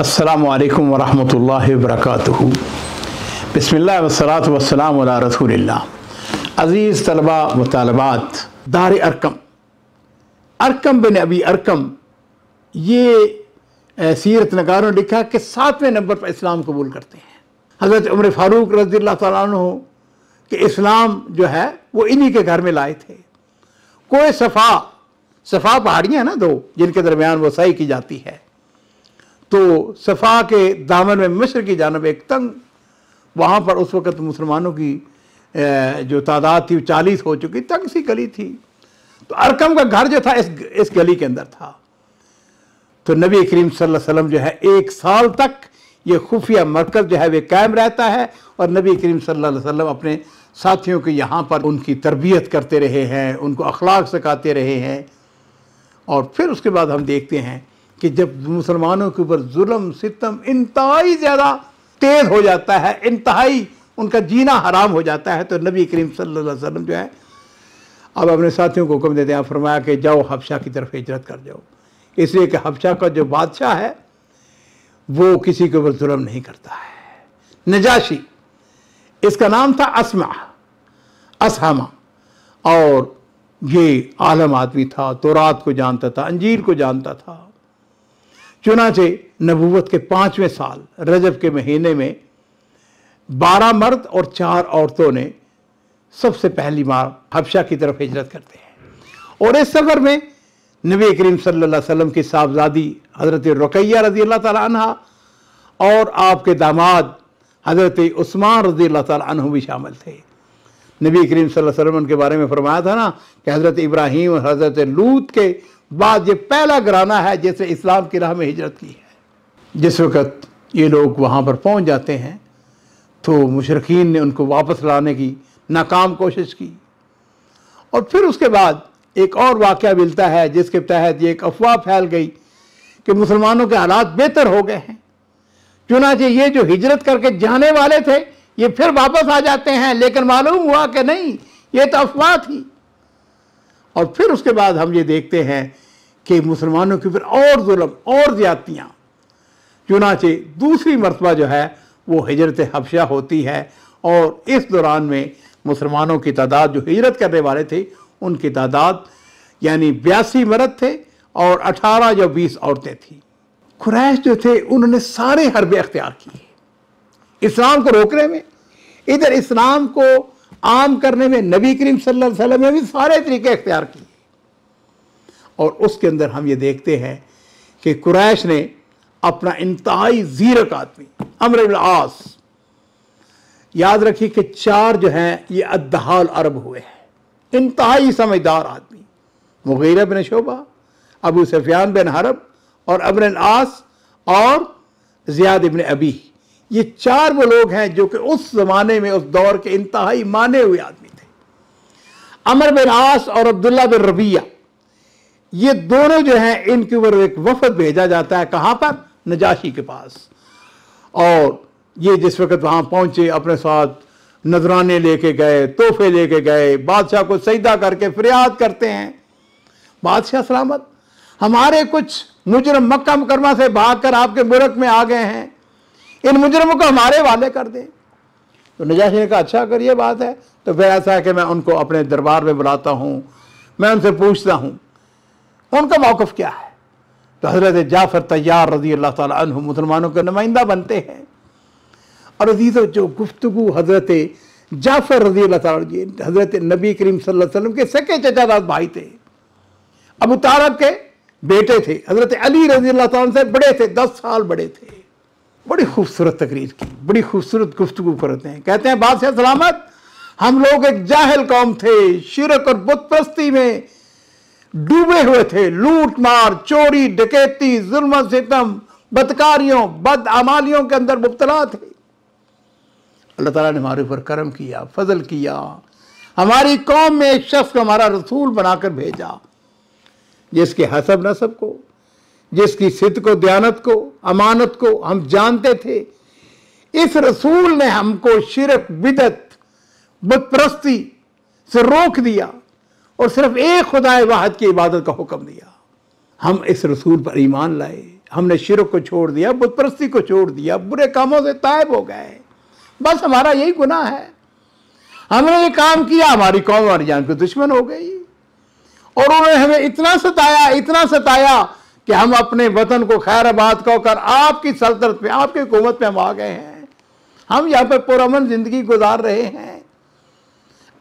असलकम वरहमल वर्क बसमिल्लात वसलाम रसूल अज़ीज़ तलबा व तलबात दार अरकम अरकम बिन अबी अरकम ये सीरत नगारों ने लिखा कि सातवें नंबर पर इस्लाम कबूल करते हैं हज़रत उम्र फ़ारूक रजी तु कि इस्लाम जो है वो इन्हीं के घर में लाए थे कोई सफ़ा सफ़ा पहाड़ियाँ ना दो जिनके दरमियान वसाई की जाती है तो सफ़ा के दामन में मिस्र की जानब एक तंग वहाँ पर उस वक़्त मुसलमानों की जो तादाद थी वो चालीस हो चुकी तंग सी गली थी तो अरकम का घर जो था इस इस गली के अंदर था तो नबी करीम वसल्लम जो है एक साल तक ये खुफिया मरकज़ जो है वे कायम रहता है और नबी करीम वसल्लम अपने साथियों के यहाँ पर उनकी तरबियत करते रहे हैं उनको अखलाक सिखाते रहे हैं और फिर उसके बाद हम देखते हैं कि जब मुसलमानों के ऊपर जुल्म सितम इंतहाई ज़्यादा तेज़ हो जाता है इंतहाई उनका जीना हराम हो जाता है तो नबी करीम सल्लल्लाहु अलैहि वसल्लम जो है अब अपने साथियों को हुक्म देते हैं फरमाया कि जाओ हबशा की तरफ हिजरत कर जाओ इसलिए कि हबशा का जो बादशाह है वो किसी के ऊपर जुल्म नहीं करता है नजाशी इसका नाम था असमा असहमा और ये आलम आदमी था तो को जानता था अंजीर को जानता था चुनाचे नबूवत के पांचवें साल रजब के महीने में बारह मर्द और चार औरतों ने सबसे पहली बार हबशा की तरफ हिजरत करते हैं और इस सफ़र में नबी करीम सल्लल्लाहु अलैहि वसल्लम की साहबजादी हज़रत रुकैया रजी अल्लाह तहा और आपके दामाद हज़रत उस्मान रजी अल्लाह तह भी शामिल थे नबी करीम सल्लल्लाहु अलैहि वसल्लम के बारे में फरमाया था ना कि हज़रत इब्राहिम और हज़रत लूत के बाद ये पहला घराना है जिसने इस्लाम की राह में हिजरत की है जिस वक्त ये लोग वहाँ पर पहुँच जाते हैं तो मुशरकिन ने उनको वापस लाने की नाकाम कोशिश की और फिर उसके बाद एक और वाक़ मिलता है जिसके तहत ये एक अफवाह फैल गई कि मुसलमानों के हालात बेहतर हो गए हैं चुनाचे ये जो हिजरत करके जाने वाले थे ये फिर वापस आ जाते हैं लेकिन मालूम हुआ कि नहीं ये तो अफवाह थी और फिर उसके बाद हम ये देखते हैं कि मुसलमानों के ऊपर और जुलम और ज़्यादतियाँ चुनाचे दूसरी मरतबा जो है वो हजरत हबशा होती है और इस दौरान में मुसलमानों की तादाद जो हिजरत करने वाले थे उनकी तादाद यानी बयासी मरद थे और अठारह या बीस औरतें थीं खुरैश जो थे उन्होंने सारे हरबे अख्तियार किए इस्लाम को रोकने में इधर इस्लाम को आम करने में नबी करीम सल्लल्लाहु अलैहि वसल्लम ने भी सारे तरीके अख्तियार किए और उसके अंदर हम ये देखते हैं कि कुरैश ने अपना इंतहाई जीरक आदमी अमर आस याद रखिए कि चार जो हैं ये अदहाल अरब हुए हैं इंतहाई समझदार आदमी मुगैर बिन शोभा अबू सफियान बिन हरब और अमर आस और जियाद बिन अबी ये चार वो लोग हैं जो कि उस ज़माने में उस दौर के इंतहाई माने हुए आदमी थे अमर बिन आस और अब्दुल्ला बिन रबिया ये दोनों जो हैं इनके ऊपर एक वफद भेजा जाता है कहां पर नजाशी के पास और ये जिस वक्त वहां पहुंचे अपने साथ नजराने लेके गए तोहफे लेके गए बादशाह को सईदा करके फरियाद करते हैं बादशाह सलामत हमारे कुछ मुजरम मक्का मुकरमा से भाग कर आपके मुल्क में आ गए हैं इन मुजरमों को हमारे वाले कर दें तो नजाशी ने कहा अच्छा अगर ये बात है तो फिर ऐसा है कि मैं उनको अपने दरबार में बुलाता हूँ मैं उनसे पूछता हूँ तो उनका मौकफ क्या है तो हज़रत जाफ़र तैयार रजी अल्लाह तु मुसलमानों के नुमाइंदा बनते हैं और अजीज़ जो गुफ्तु हज़रत जाफ़र रजी हज़रत नबी करीम सल्लम के सके चचादाद भाई थे अबू तारब के बेटे थे हज़रत अली रजी से बड़े थे दस साल बड़े थे बड़ी खूबसूरत तकरीर की बड़ी खूबसूरत गुफ्तु करते हैं कहते हैं बादशाह सलामत हम लोग एक जाहल कौम थे शिरक और बुतप्रस्ती में डूबे हुए थे लूट मार चोरी डकैती जुल्म सितम बदकारियों बद अमालियों के अंदर मुबतला थे अल्लाह ताला ने हमारे ऊपर करम किया फजल किया हमारी कौम में एक शख्स को हमारा रसूल बनाकर भेजा जिसके हसब नसब को जिसकी सिद्ध को दयानत को अमानत को हम जानते थे इस रसूल ने हमको शिरक बिदत बुतप्रस्ती से रोक दिया और सिर्फ एक खुदा वाहद की इबादत का हुक्म दिया हम इस रसूल पर ईमान लाए हमने शिरक को छोड़ दिया बुतप्रस्ती को छोड़ दिया बुरे कामों से तायब हो गए बस हमारा यही गुनाह है हमने ये काम किया हमारी कौम हमारी जान पर दुश्मन हो गई और उन्होंने हमें इतना सताया इतना सताया कि हम अपने वतन को खैर आबाद कहकर आपकी सल्तनत पे आपकी हुकूमत पे हम आ गए हैं हम यहाँ पर पुरमन ज़िंदगी गुजार रहे हैं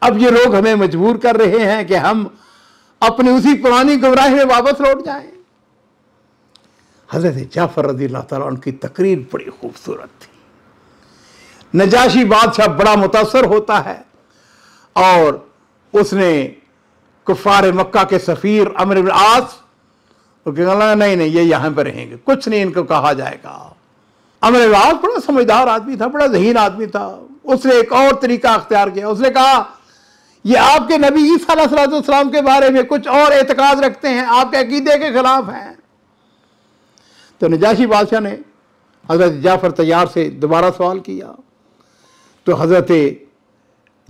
अब ये रोग हमें मजबूर कर रहे हैं कि हम अपनी उसी पुरानी गुमराही में वापस लौट जाए हजरत जाफर रजी उनकी तकरीर बड़ी खूबसूरत थी नजाशी बादशाह बड़ा मुतासर होता है और उसने कुफार मक्का के सफ़ीर अमर आस नहीं नहीं ये यहां पर रहेंगे कुछ नहीं इनको कहा जाएगा अमर आस बड़ा समझदार आदमी था बड़ा जहीन आदमी था उसने एक और तरीका अख्तियार किया उसने कहा ये आपके नबी ईसा सलाम के बारे में कुछ और एतकाज रखते हैं आपके अकीदे के खिलाफ हैं तो नजाशी बादशाह ने हज़रत जाफ़र तैयार से दोबारा सवाल किया तो हज़रत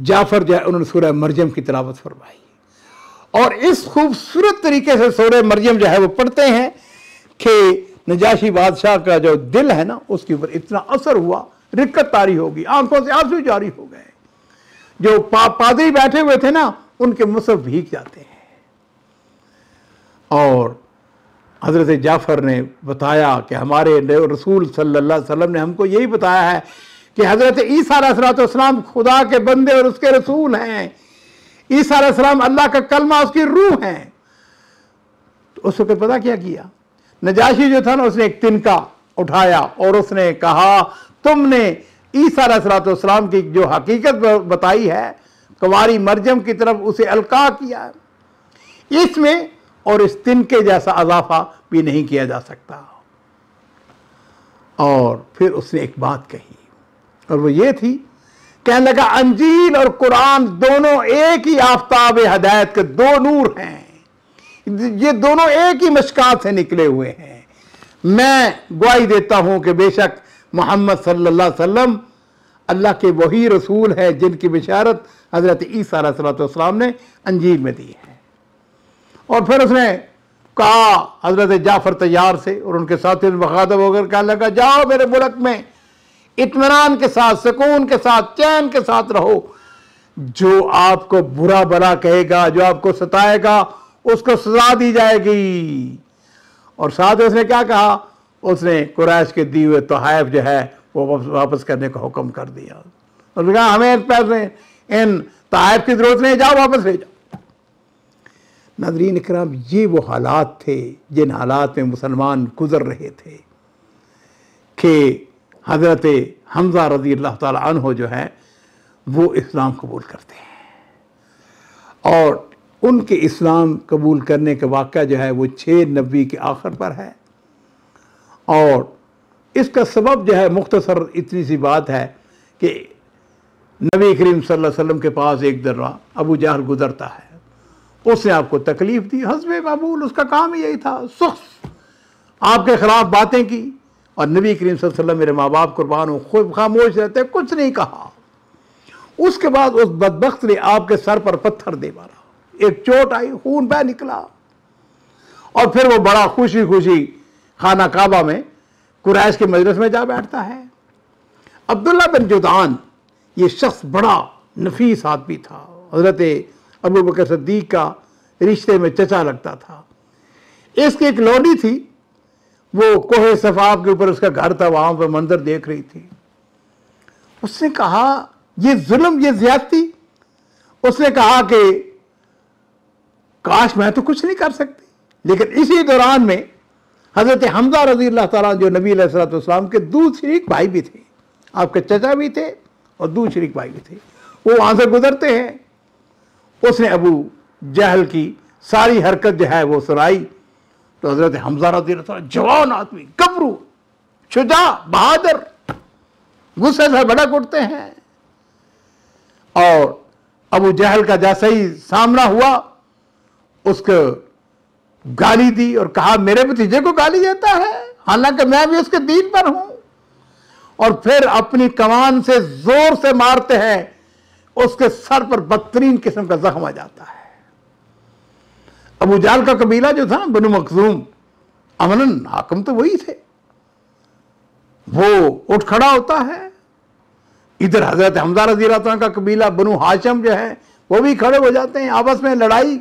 जाफ़र जो है उन्होंने सूर्य मरजम की तलावत फरमाई और इस खूबसूरत तरीके से सूर्य मरजम जो है वो पढ़ते हैं कि नजाशी बादशाह का जो दिल है ना उसके ऊपर इतना असर हुआ रिक्कत तारी होगी आंखों से आंसू जारी हो गए जो पा, पादरी बैठे हुए थे ना उनके मुसफ भीग जाते हैं और हज़रत जाफ़र ने बताया कि हमारे रसूल सल्लल्लाहु अलैहि वसल्लम ने हमको यही बताया है कि हज़रत ईसीम खुदा के बंदे और उसके रसूल हैं ईसीम अल्लाह का कलमा उसकी रूह है तो उस वक्त पता क्या किया नजाशी जो था ना उसने एक तिनका उठाया और उसने कहा तुमने ईसा सलातम की जो हकीकत बताई है कवारी मरजम की तरफ उसे अलका किया इसमें और इस तिन के जैसा अजाफा भी नहीं किया जा सकता और फिर उसने एक बात कही और वो ये थी कहने लगा अंजील और कुरान दोनों एक ही आफ्ताब हदायत के दो नूर हैं ये दोनों एक ही मशक से निकले हुए हैं मैं गुआई देता हूं कि बेशक मोहम्मद सल्ला वम अल्लाह के वही रसूल हैं जिनकी बिशारत हज़रत ईसा सलाम ने अंजीर में दी है और फिर उसने कहा हज़रत जाफ़र तैयार से और उनके साथ मुखातब होकर कहा लगा जाओ मेरे मुल्क में इतमान के साथ सुकून के साथ चैन के साथ रहो जो आपको बुरा भला कहेगा जो आपको सताएगा उसको सजा दी जाएगी और साथ उसने क्या कहा उसने कुरैश के दिए हुए तोहैफ जो है वो वापस करने का हुक्म कर दिया उसने कहा हमें पैसे इन तोहैफ की जरूरत नहीं जाओ वापस ले जाओ नदरीन कराम ये वो हालात थे जिन हालात में मुसलमान गुजर रहे थे कि हजरत हमजा रजी अल्लाह तहो जो है वो इस्लाम कबूल करते हैं और उनके इस्लाम कबूल करने का वाक़ जो है वो छः नबी के आखिर पर है और इसका सबब जो है मुख्तसर इतनी सी बात है कि नबी करीम सल्लल्लाहु अलैहि वसल्लम के पास एक दर्रा अबू जहल गुजरता है उसने आपको तकलीफ़ दी हसब मबूल उसका काम ही यही था सुख्स आपके ख़िलाफ़ बातें की और नबी करीम वसल्लम मेरे माँ बाप कुर्बान हो खूब खामोश रहते कुछ नहीं कहा उसके बाद उस बदबख्त ने आपके सर पर पत्थर दे मारा एक चोट आई खून बह निकला और फिर वो बड़ा खुशी खुशी खाना काबा में कुरैश के मजलिस में जा बैठता है अब्दुल्ला बिन जुदान ये शख्स बड़ा नफीस आदमी था हजरत अबू बकर सद्दीक का रिश्ते में चचा लगता था इसकी एक लौंडी थी वो कोहे शफाब के ऊपर उसका घर था वहाँ पर मंजर देख रही थी उसने कहा ये जुल्म ये ज्यादती उसने कहा कि काश मैं तो कुछ नहीं कर सकती लेकिन इसी दौरान में हज़रत हमजा रजी अल्लाह ताला जो नबी सलाम के दूसरी शरीक भाई भी थे आपके चचा भी थे और दूध शरीक भाई भी थे वो वहाँ से गुजरते हैं उसने अबू जहल की सारी हरकत जो है वो सुनाई तो हज़रत हमजा रजी जवान आदमी गबरू शुजा बहादुर गुस्से से भड़क उठते हैं और अबू जहल का जैसा ही सामना हुआ उसके गाली दी और कहा मेरे भतीजे को गाली देता है हालांकि मैं भी उसके दीन पर हूं और फिर अपनी कमान से जोर से मारते हैं उसके सर पर बदतरीन किस्म का जख्म आ जाता है अबू जाल का कबीला जो था ना बनु मखजूम अमन हाकम तो वही थे वो उठ खड़ा होता है इधर हजरत हमजा का कबीला बनु हाशम जो है वो भी खड़े हो जाते हैं आपस में लड़ाई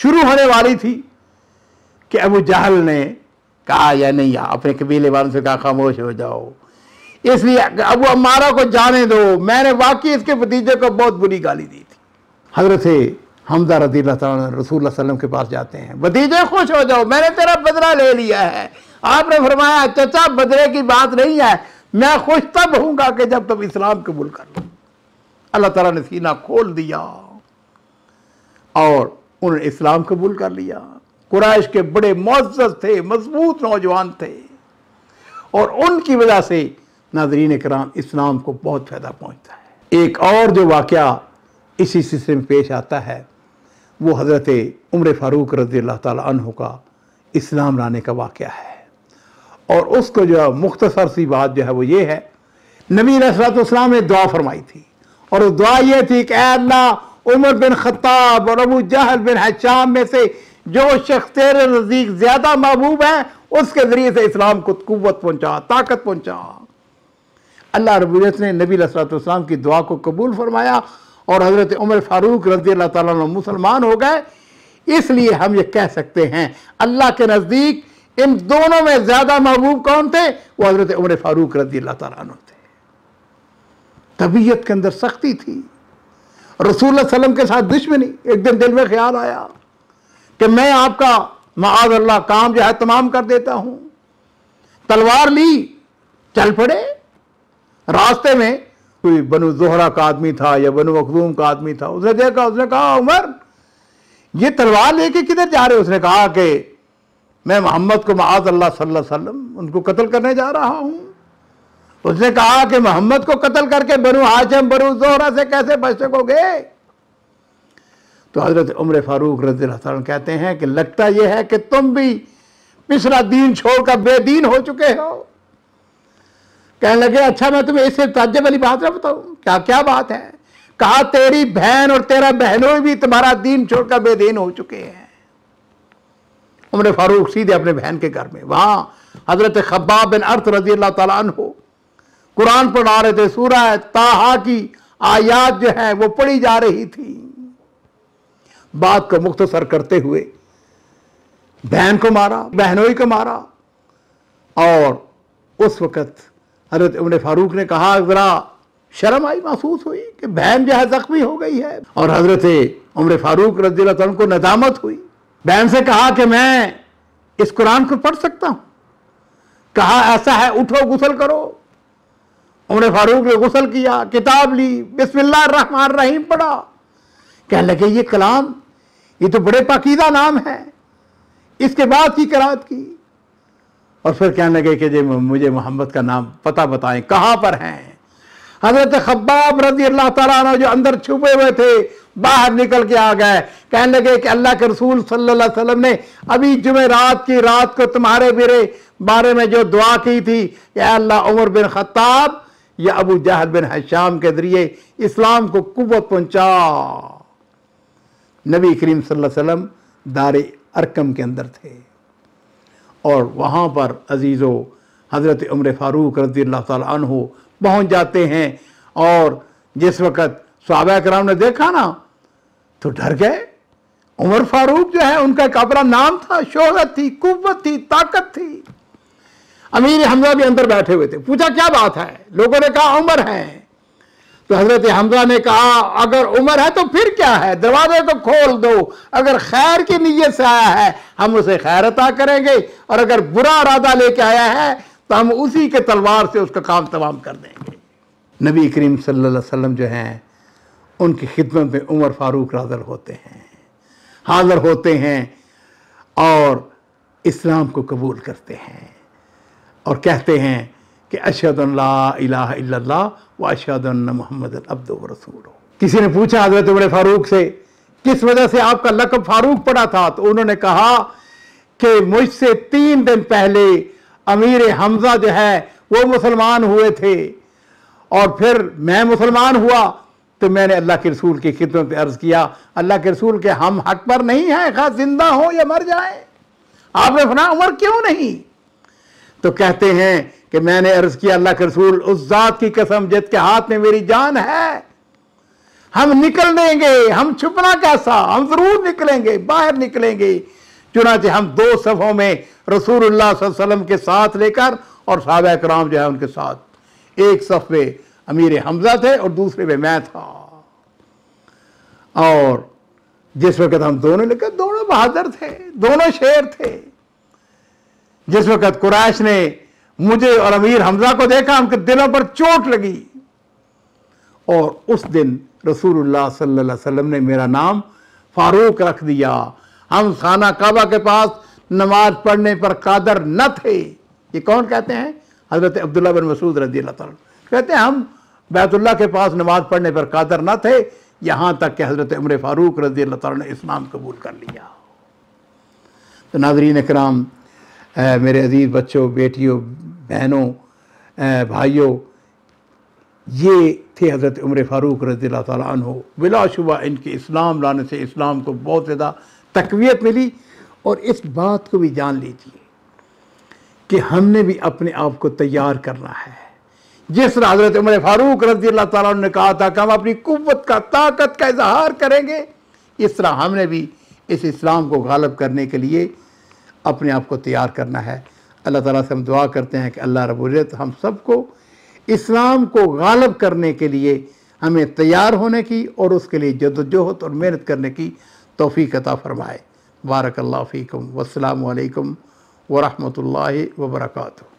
शुरू होने वाली थी कि अबू जहल ने कहा या नहीं अपने कबीले वालों से कहा खामोश हो जाओ इसलिए अबू अमारा को जाने दो मैंने वाकई इसके भतीजे को बहुत बुरी गाली दी थी हजरत हमदा रदी रसूल वसलम के पास जाते हैं भतीजे खुश हो जाओ मैंने तेरा बदला ले लिया है आपने फरमाया चचा बदले की बात नहीं है मैं खुश तब हूंगा कि जब तुम इस्लाम कबूल कर लो अल्लाह तला ने सीना खोल दिया और उन्होंने इस्लाम कबूल कर लिया कुरैश के बड़े मज्जत थे मजबूत नौजवान थे और उनकी वजह से नाजरीन कराम इस्लाम को बहुत फ़ायदा पहुँचता है एक और जो वाक़ इसी सिलसिले में पेश आता है वो हज़रत उम्र फ़ारूक रजी अल्लाह तह का इस्लाम लाने का वाक़ है और उसको जो है मुख्तसर सी बात जो है वो ये है नबी नसलात ने दुआ फरमाई थी और दुआ ये थी कि अल्लाह उमर बिन खत्ताब और अबू जहल बिन हशाम में से जो शख्स तेरे नज़दीक ज़्यादा महबूब है उसके ज़रिए से इस्लाम को कुत पहुंचा ताकत पहुँचा अल्लाह रबूत ने नबी सलाम की दुआ को कबूल फरमाया और हज़रत उमर फ़ारूक रजी अल्लाह तुम मुसलमान हो गए इसलिए हम ये कह सकते हैं अल्लाह के नज़दीक इन दोनों में ज़्यादा महबूब कौन थे वो हज़रत उमर फ़ारूक रजी अल्लाह तुम थे तबीयत के अंदर सख्ती थी रसूल वसलम के साथ दुश्मनी एक दिन दिल में ख्याल आया कि मैं आपका माज अल्लाह काम जो है तमाम कर देता हूँ तलवार ली चल पड़े रास्ते में कोई बनु जोहरा का आदमी था या बनु मखदूम का आदमी था उसने देखा उसने कहा उमर ये तलवार लेके किधर जा रहे उसने कहा कि मैं मोहम्मद को माज अल्लाह सल्लम उनको कत्ल करने जा रहा हूँ उसने कहा कि मोहम्मद को कत्ल करके बनु हाशम बनु जोहरा से कैसे बच सकोगे तो हजरत उम्र फारूक रजी कहते हैं कि लगता यह है कि तुम भी पिछला दीन छोड़कर बेदीन हो चुके हो कहने लगे अच्छा मैं तुम्हें इससे ताज्जब वाली बात ना बताऊं क्या क्या बात है कहा तेरी बहन और तेरा बहनों भी तुम्हारा दीन छोड़कर बेदीन हो चुके हैं उम्र फारूक सीधे अपने बहन के घर में वहां हजरत खब्बा बिन अर्थ रजी अल्लाह तला हो कुरान पढ़ा रहे थे सूरह ताहा की आयात जो है वो पढ़ी जा रही थी बात को मुख्तसर करते हुए बहन को मारा बहनोई को मारा और उस वक़्त हजरत उमर फारूक ने कहा ज़रा शर्म आई महसूस हुई कि बहन जो है ज़ख्मी हो गई है और हजरत उमर फारूक रजी को नदामत हुई बहन से कहा कि मैं इस कुरान को पढ़ सकता हूं कहा ऐसा है उठो गुसल करो उमर फारूक ने गसल किया किताब ली बिस्मिल्लाह रहीम पढ़ा कहने लगे ये कलाम ये तो बड़े पाकिदा नाम है इसके बाद की करात की और फिर कहने लगे कि जी मुझे मोहम्मद का नाम पता बताएं कहाँ पर हैं हजरत खब्बाब रजी अल्लाह तला जो अंदर छुपे हुए थे बाहर निकल के आ गए कहने लगे कि अल्लाह के रसूल सल्लल्लाहु अलैहि वसल्लम ने अभी रात की रात को तुम्हारे मेरे बारे में जो दुआ की थी अल्लाह उमर बिन खत्ताब या अबू जहल बिन हशाम के ज़रिए इस्लाम को कुत पहुँचा नबी करीम वसल्लम दार अरकम के अंदर थे और वहाँ पर अजीज़ो हज़रत उम्र फ़ारूक रजी अल्लाह पहुँच जाते हैं और जिस वक़्त सहाबा कराम ने देखा ना तो डर गए उमर फारूक जो है उनका एक अपना नाम था शोहरत थी कुत थी ताकत थी अमीर हमजा भी अंदर बैठे हुए थे पूछा क्या बात है लोगों ने कहा उम्र है तो हजरत हमजा ने कहा अगर उम्र है तो फिर क्या है दरवाजे को खोल दो अगर खैर की नीयत से आया है हम उसे खैर अता करेंगे और अगर बुरा इरादा लेके आया है तो हम उसी के तलवार से उसका काम तमाम कर देंगे नबी करीम सल्लल्लाहु अलैहि जो हैं उनकी खिदमत में उमर फारूक हाजिर होते हैं हाजिर होते हैं और इस्लाम को कबूल करते हैं और कहते हैं कि अशद अल्लाह व अशद मोहम्मद अब्द रसूल किसी ने पूछा हजरत उमर फारूक से किस वजह से आपका लकब फारूक पड़ा था तो उन्होंने कहा कि मुझसे तीन दिन पहले अमीर हमजा जो है वो मुसलमान हुए थे और फिर मैं मुसलमान हुआ तो मैंने अल्लाह के रसूल की खिदमत अर्ज़ किया अल्लाह के रसूल के हम हक पर नहीं हैं खास जिंदा हो या मर जाए आपने फना उम्र क्यों नहीं तो कहते हैं कि मैंने अर्ज किया अल्लाह के रसूल उस जात की कसम जिसके हाथ में मेरी जान है हम निकल देंगे हम छुपना कैसा हम जरूर निकलेंगे बाहर निकलेंगे चुनाचे हम दो सफ़ों में रसूलुल्लाह वसल्लम के साथ लेकर और साहब कराम जो है उनके साथ एक सफ़ में अमीर हमजा थे और दूसरे में मैं था और जिस वक्त हम दोनों लेकर दोनों बहादुर थे दोनों शेर थे जिस वक्त कुरैश ने मुझे और अमीर हमजा को देखा उनके दिलों पर चोट लगी और उस दिन रसूलुल्लाह सल्लल्लाहु अलैहि वसल्लम ने मेरा नाम फारूक रख दिया हम खाना काबा के पास नमाज पढ़ने पर कादर न थे ये कौन कहते हैं हज़रत अब्दुल्ला बिन मसूद रजी अल्लाह कहते हैं हम बैतुल्ला के पास नमाज पढ़ने पर कादर न थे यहाँ तक कि हज़रत उम्र फ़ारूक रजी अल्लाह ने इस्लाम कबूल कर लिया तो नाजरीन कराम आ, मेरे अजीज़ बच्चों बेटियों बहनों भाइयों ये थे हज़रत उम्र फ़ारूक रज़ी तन हो बिलाशुबा इनके इस्लाम लाने से इस्लाम को बहुत ज़्यादा तकवीत मिली और इस बात को भी जान लीजिए कि हमने भी अपने आप को तैयार करना है जिस तरह हज़रत उम्र फ़ारूक रजी अल्लाह ने कहा था कि हम अपनी कुत का ताकत का इजहार करेंगे इस तरह हमने भी इस इस्लाम को गालब करने के लिए अपने आप को तैयार करना है अल्लाह ताला से हम दुआ करते हैं कि अल्लाह रबुल्ज़त हम सबको इस्लाम को गालब करने के लिए हमें तैयार होने की और उसके लिए जदोजहद और मेहनत करने की तोफ़ी फ़रमाए बारकल्लाफ़ीकम फ़ीकम वालकम वरहल वर्का